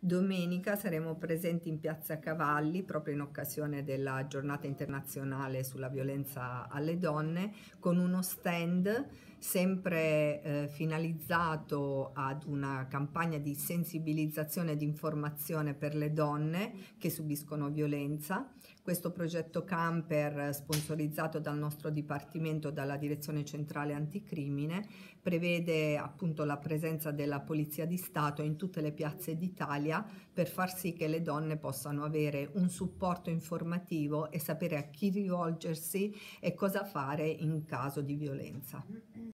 Domenica saremo presenti in Piazza Cavalli proprio in occasione della giornata internazionale sulla violenza alle donne con uno stand sempre eh, finalizzato ad una campagna di sensibilizzazione e di informazione per le donne che subiscono violenza. Questo progetto camper sponsorizzato dal nostro dipartimento, dalla Direzione Centrale Anticrimine, prevede appunto la presenza della Polizia di Stato in tutte le piazze d'Italia Italia per far sì che le donne possano avere un supporto informativo e sapere a chi rivolgersi e cosa fare in caso di violenza.